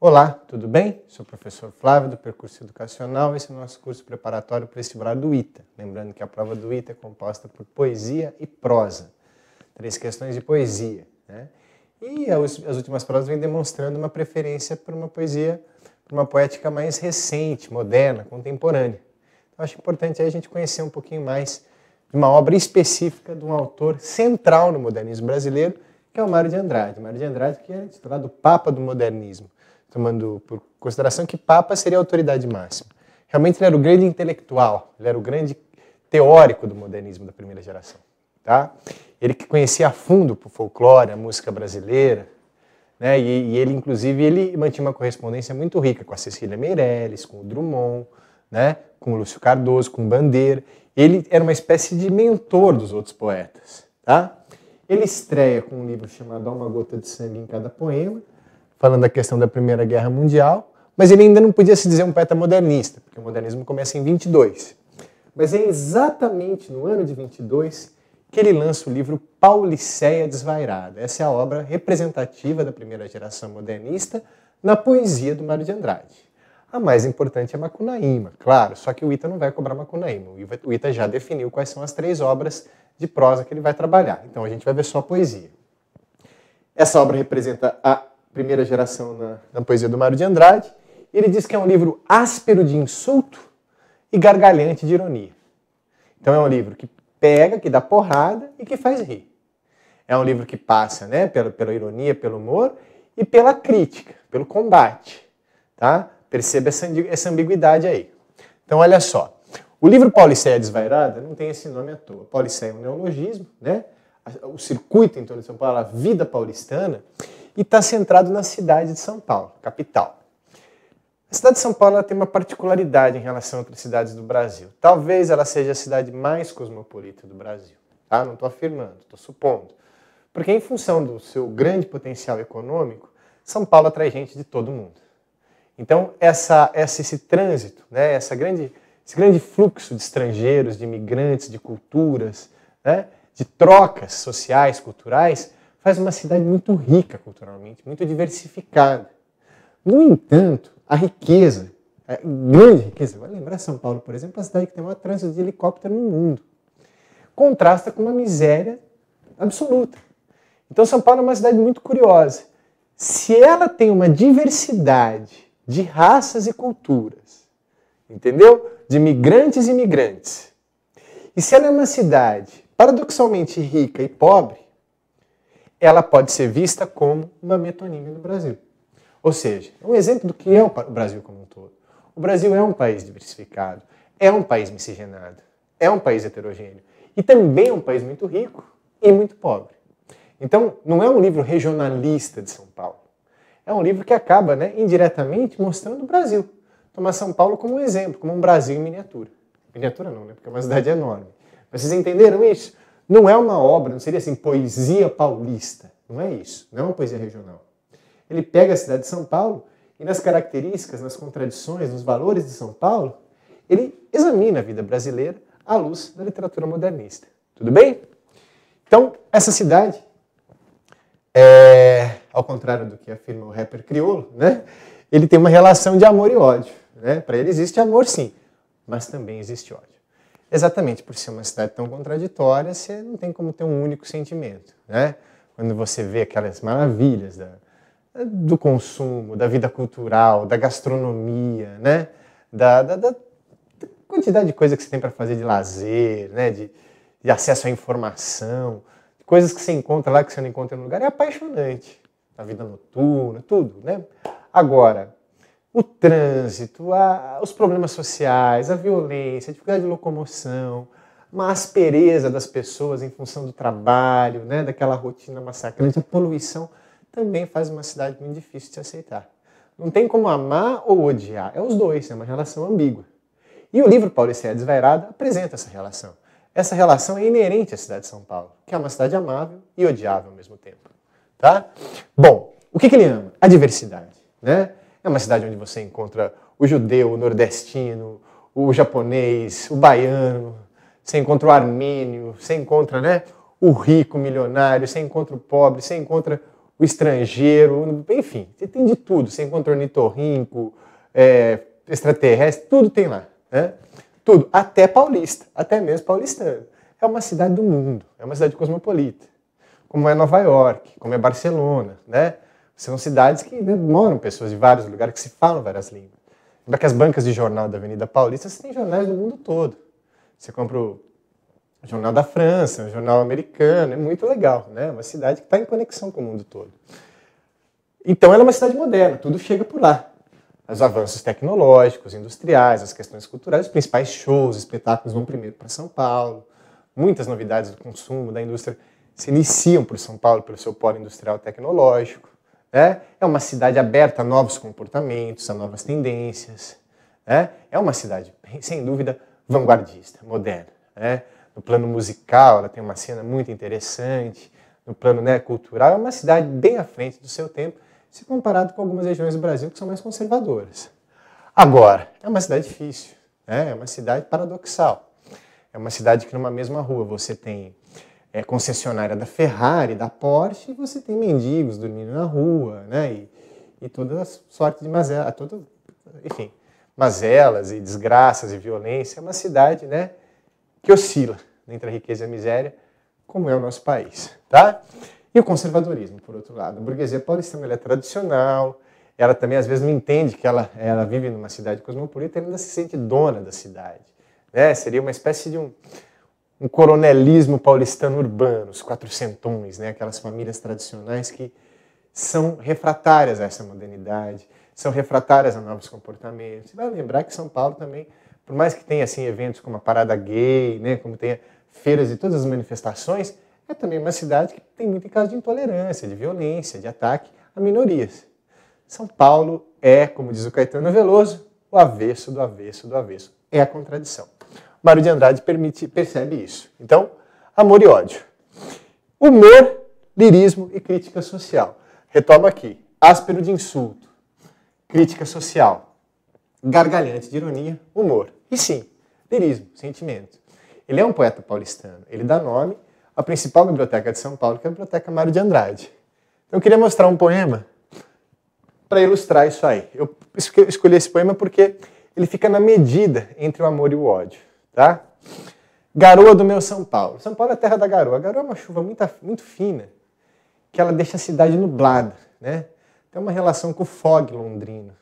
Olá, tudo bem? Sou o professor Flávio do Percurso Educacional. Esse é o nosso curso preparatório para vestibular do ITA. Lembrando que a prova do ITA é composta por poesia e prosa. Três questões de poesia. Né? E as últimas provas vêm demonstrando uma preferência por uma poesia, por uma poética mais recente, moderna, contemporânea. Então, acho importante a gente conhecer um pouquinho mais de uma obra específica de um autor central no modernismo brasileiro, que é o Mário de Andrade. Mário de Andrade que é titulado Papa do Modernismo tomando por consideração que Papa seria a autoridade máxima. Realmente ele era o grande intelectual, ele era o grande teórico do modernismo da primeira geração. Tá? Ele que conhecia a fundo o folclore, a música brasileira, né? E, e, ele, inclusive, ele mantinha uma correspondência muito rica com a Cecília Meirelles, com o Drummond, né? com o Lúcio Cardoso, com o Bandeira. Ele era uma espécie de mentor dos outros poetas. Tá? Ele estreia com um livro chamado uma gota de sangue em cada poema, falando da questão da Primeira Guerra Mundial, mas ele ainda não podia se dizer um poeta modernista, porque o modernismo começa em 22. Mas é exatamente no ano de 22 que ele lança o livro Pauliceia Desvairada. Essa é a obra representativa da primeira geração modernista na poesia do Mário de Andrade. A mais importante é Macunaíma, claro, só que o Ita não vai cobrar Macunaíma. O Ita já definiu quais são as três obras de prosa que ele vai trabalhar. Então a gente vai ver só a poesia. Essa obra representa a primeira geração na, na poesia do Mário de Andrade. Ele diz que é um livro áspero de insulto e gargalhante de ironia. Então é um livro que pega, que dá porrada e que faz rir. É um livro que passa né, pela, pela ironia, pelo humor e pela crítica, pelo combate. Tá? Perceba essa, essa ambiguidade aí. Então, olha só. O livro Pauliceia Desvairada não tem esse nome à toa. Pauliceia é um neologismo, né? O circuito em torno de São Paulo, a vida paulistana e está centrado na cidade de São Paulo, capital. A cidade de São Paulo tem uma particularidade em relação a outras cidades do Brasil. Talvez ela seja a cidade mais cosmopolita do Brasil. Tá? Não estou afirmando, estou supondo. Porque, em função do seu grande potencial econômico, São Paulo atrai gente de todo mundo. Então, essa, essa esse trânsito, né? essa grande, esse grande fluxo de estrangeiros, de imigrantes, de culturas, né? de trocas sociais, culturais, faz uma cidade muito rica culturalmente, muito diversificada. No entanto, a riqueza, a grande riqueza, vai lembrar São Paulo, por exemplo, é a cidade que tem maior trânsito de helicóptero no mundo, contrasta com uma miséria absoluta. Então, São Paulo é uma cidade muito curiosa. Se ela tem uma diversidade de raças e culturas, entendeu? De migrantes e imigrantes. E se ela é uma cidade paradoxalmente rica e pobre, ela pode ser vista como uma metonímia no Brasil. Ou seja, é um exemplo do que é o Brasil como um todo. O Brasil é um país diversificado, é um país miscigenado, é um país heterogêneo e também é um país muito rico e muito pobre. Então, não é um livro regionalista de São Paulo. É um livro que acaba, né, indiretamente, mostrando o Brasil. Tomar São Paulo como um exemplo, como um Brasil em miniatura. Miniatura não, né? Porque é uma cidade enorme. vocês entenderam isso? Não é uma obra, não seria assim, poesia paulista. Não é isso, não é uma poesia regional. Ele pega a cidade de São Paulo e nas características, nas contradições, nos valores de São Paulo, ele examina a vida brasileira à luz da literatura modernista. Tudo bem? Então, essa cidade, é, ao contrário do que afirma o rapper crioulo, né, ele tem uma relação de amor e ódio. Né? Para ele existe amor, sim, mas também existe ódio. Exatamente por ser uma cidade tão contraditória, você não tem como ter um único sentimento, né? Quando você vê aquelas maravilhas da, do consumo, da vida cultural, da gastronomia, né? Da, da, da quantidade de coisa que você tem para fazer de lazer, né? De, de acesso à informação, coisas que você encontra lá que você não encontra no lugar, é apaixonante. A vida noturna, tudo, né? Agora, o trânsito, a, os problemas sociais, a violência, a dificuldade de locomoção, uma aspereza das pessoas em função do trabalho, né, daquela rotina massacrante, a poluição também faz uma cidade muito difícil de se aceitar. Não tem como amar ou odiar, é os dois, é uma relação ambígua. E o livro Paulo Pauliceia Desvairado apresenta essa relação. Essa relação é inerente à cidade de São Paulo, que é uma cidade amável e odiável ao mesmo tempo. Tá? Bom, o que, que ele ama? A diversidade. Né? É uma cidade onde você encontra o judeu, o nordestino, o japonês, o baiano, você encontra o armênio, você encontra né, o rico milionário, você encontra o pobre, você encontra o estrangeiro, enfim, você tem de tudo. Você encontra ornitorrinco, é, extraterrestre, tudo tem lá. Né? Tudo, até paulista, até mesmo paulistano. É uma cidade do mundo, é uma cidade cosmopolita. Como é Nova York, como é Barcelona, né? São cidades que né, moram pessoas de vários lugares, que se falam várias línguas. Lembra que as bancas de jornal da Avenida Paulista, você tem jornais do mundo todo. Você compra o jornal da França, o jornal americano, é muito legal, né? É uma cidade que está em conexão com o mundo todo. Então ela é uma cidade moderna, tudo chega por lá. Os avanços tecnológicos, industriais, as questões culturais, os principais shows, espetáculos vão primeiro para São Paulo. Muitas novidades do consumo, da indústria, se iniciam por São Paulo, pelo seu polo industrial tecnológico. É, é uma cidade aberta a novos comportamentos, a novas tendências. É, é uma cidade, sem dúvida, vanguardista, moderna. É, no plano musical, ela tem uma cena muito interessante. No plano né, cultural, é uma cidade bem à frente do seu tempo, se comparado com algumas regiões do Brasil que são mais conservadoras. Agora, é uma cidade difícil, né? é uma cidade paradoxal. É uma cidade que, numa mesma rua, você tem é, concessionária da Ferrari, da Porsche, e você tem mendigos dormindo na rua, né? E, e toda sorte de mazelas, toda, enfim, mazelas e desgraças e violência. É uma cidade, né, que oscila entre a riqueza e a miséria, como é o nosso país, tá? E o conservadorismo, por outro lado. A burguesia paulistana ela é tradicional, ela também às vezes não entende que ela, ela vive numa cidade cosmopolita e ainda se sente dona da cidade. Né? Seria uma espécie de um, um coronelismo paulistano urbano, os quatrocentões, né? aquelas famílias tradicionais que são refratárias a essa modernidade, são refratárias a novos comportamentos. você vai lembrar que São Paulo também, por mais que tenha assim, eventos como a Parada Gay, né? como tenha feiras e todas as manifestações, é também uma cidade que tem muito caso de intolerância, de violência, de ataque a minorias. São Paulo é, como diz o Caetano Veloso, o avesso do avesso do avesso. É a contradição. Mário de Andrade permite, percebe isso. Então, amor e ódio. Humor, lirismo e crítica social. Retomo aqui. Áspero de insulto, crítica social, gargalhante de ironia, humor. E sim, lirismo, sentimento. Ele é um poeta paulistano. Ele dá nome à principal biblioteca de São Paulo, que é a Biblioteca Mário de Andrade. Então, eu queria mostrar um poema para ilustrar isso aí. Eu escolhi esse poema porque ele fica na medida entre o amor e o ódio tá? Garoa do meu São Paulo. São Paulo é a terra da garoa. A garoa é uma chuva muito, muito fina, que ela deixa a cidade nublada, né? Tem uma relação com o fog londrino.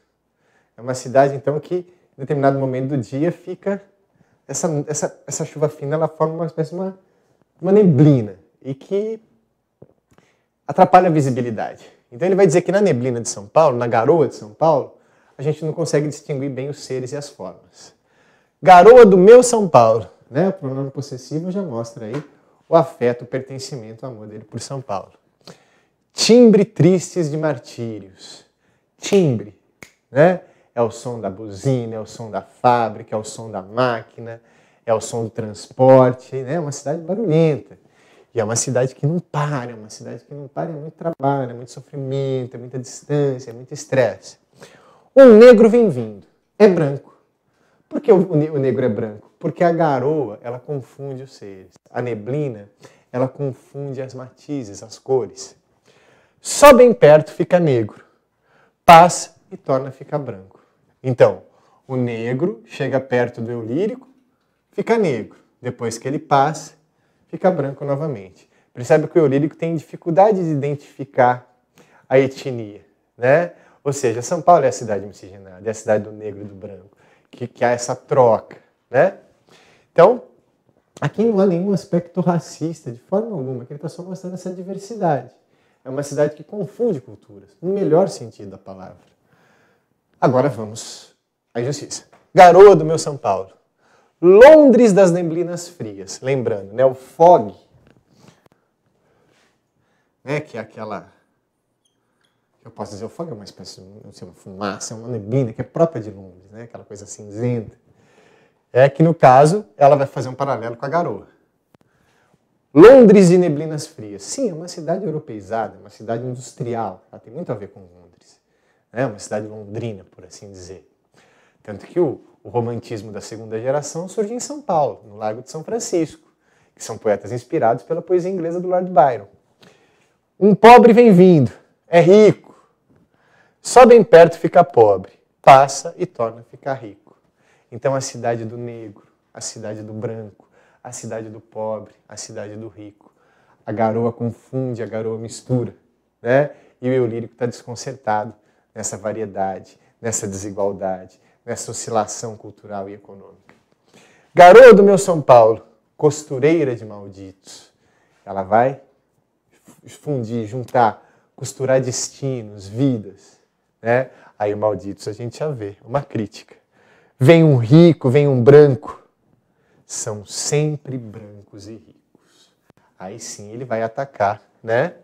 É uma cidade, então, que em determinado momento do dia fica... Essa, essa, essa chuva fina, ela forma uma espécie de uma, uma neblina e que atrapalha a visibilidade. Então ele vai dizer que na neblina de São Paulo, na garoa de São Paulo, a gente não consegue distinguir bem os seres e as formas. Garoa do meu São Paulo. Né? O pronome possessivo já mostra aí o afeto, o pertencimento, o amor dele por São Paulo. Timbre tristes de martírios. Timbre, né? É o som da buzina, é o som da fábrica, é o som da máquina, é o som do transporte, né? É uma cidade barulhenta. E é uma cidade que não para, é uma cidade que não para, é muito trabalho, é muito sofrimento, é muita distância, é muito estresse. Um negro vem vindo, é branco por que o negro é branco? Porque a garoa, ela confunde os seres. A neblina, ela confunde as matizes, as cores. Só bem perto fica negro. Paz e torna fica branco. Então, o negro chega perto do eu lírico, fica negro. Depois que ele passa, fica branco novamente. Percebe que o eu lírico tem dificuldade de identificar a etnia, né? Ou seja, São Paulo é a cidade miscigenada, é a cidade do negro e do branco que, que há essa troca, né? Então, aqui não há nenhum aspecto racista de forma alguma, que ele está só mostrando essa diversidade. É uma cidade que confunde culturas, no melhor sentido da palavra. Agora vamos à injustiça. Garoa do meu São Paulo. Londres das neblinas frias. Lembrando, né? O fog, né? Que é aquela eu posso dizer o fogo é uma espécie de assim, ah. assim, uma fumaça, uma neblina que é própria de Londres, né? aquela coisa cinzenta. É que, no caso, ela vai fazer um paralelo com a garoa. Londres e neblinas frias. Sim, é uma cidade europeizada, uma cidade industrial. Ela tem muito a ver com Londres. É uma cidade londrina, por assim dizer. Tanto que o, o romantismo da segunda geração surge em São Paulo, no Lago de São Francisco, que são poetas inspirados pela poesia inglesa do Lord Byron. Um pobre vem vindo, é rico, só bem perto fica pobre, passa e torna a ficar rico. Então a cidade do negro, a cidade do branco, a cidade do pobre, a cidade do rico. A garoa confunde, a garoa mistura, né? E o eu lírico está desconcertado nessa variedade, nessa desigualdade, nessa oscilação cultural e econômica. Garoa do meu São Paulo, costureira de malditos. Ela vai fundir, juntar, costurar destinos, vidas, né? Aí, malditos, a gente já vê uma crítica. Vem um rico, vem um branco. São sempre brancos e ricos. Aí sim ele vai atacar, né?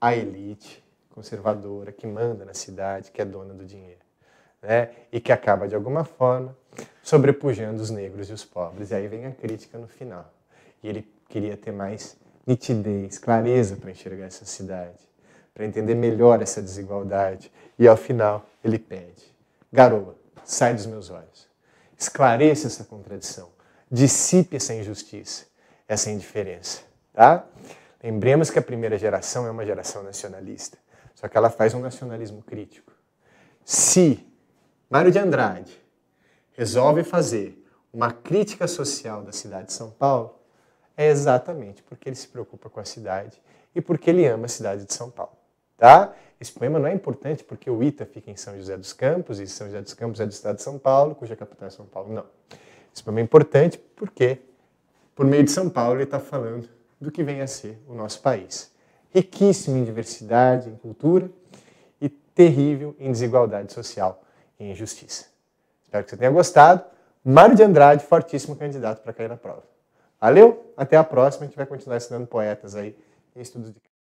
A elite conservadora que manda na cidade, que é dona do dinheiro, né? E que acaba de alguma forma sobrepujando os negros e os pobres. E aí vem a crítica no final. E ele queria ter mais nitidez, clareza para enxergar essa cidade para entender melhor essa desigualdade. E ao final, ele pede: Garoa, sai dos meus olhos. Esclareça essa contradição. Dissipe essa injustiça, essa indiferença. Tá? Lembremos que a primeira geração é uma geração nacionalista, só que ela faz um nacionalismo crítico. Se Mário de Andrade resolve fazer uma crítica social da cidade de São Paulo, é exatamente porque ele se preocupa com a cidade e porque ele ama a cidade de São Paulo tá? Esse poema não é importante porque o Ita fica em São José dos Campos, e São José dos Campos é do estado de São Paulo, cuja capital é São Paulo. Não. Esse poema é importante porque, por meio de São Paulo, ele está falando do que vem a ser o nosso país. Riquíssimo em diversidade, em cultura, e terrível em desigualdade social e injustiça. Espero que você tenha gostado. Mário de Andrade, fortíssimo candidato para cair na prova. Valeu, até a próxima. A gente vai continuar ensinando poetas aí em estudos de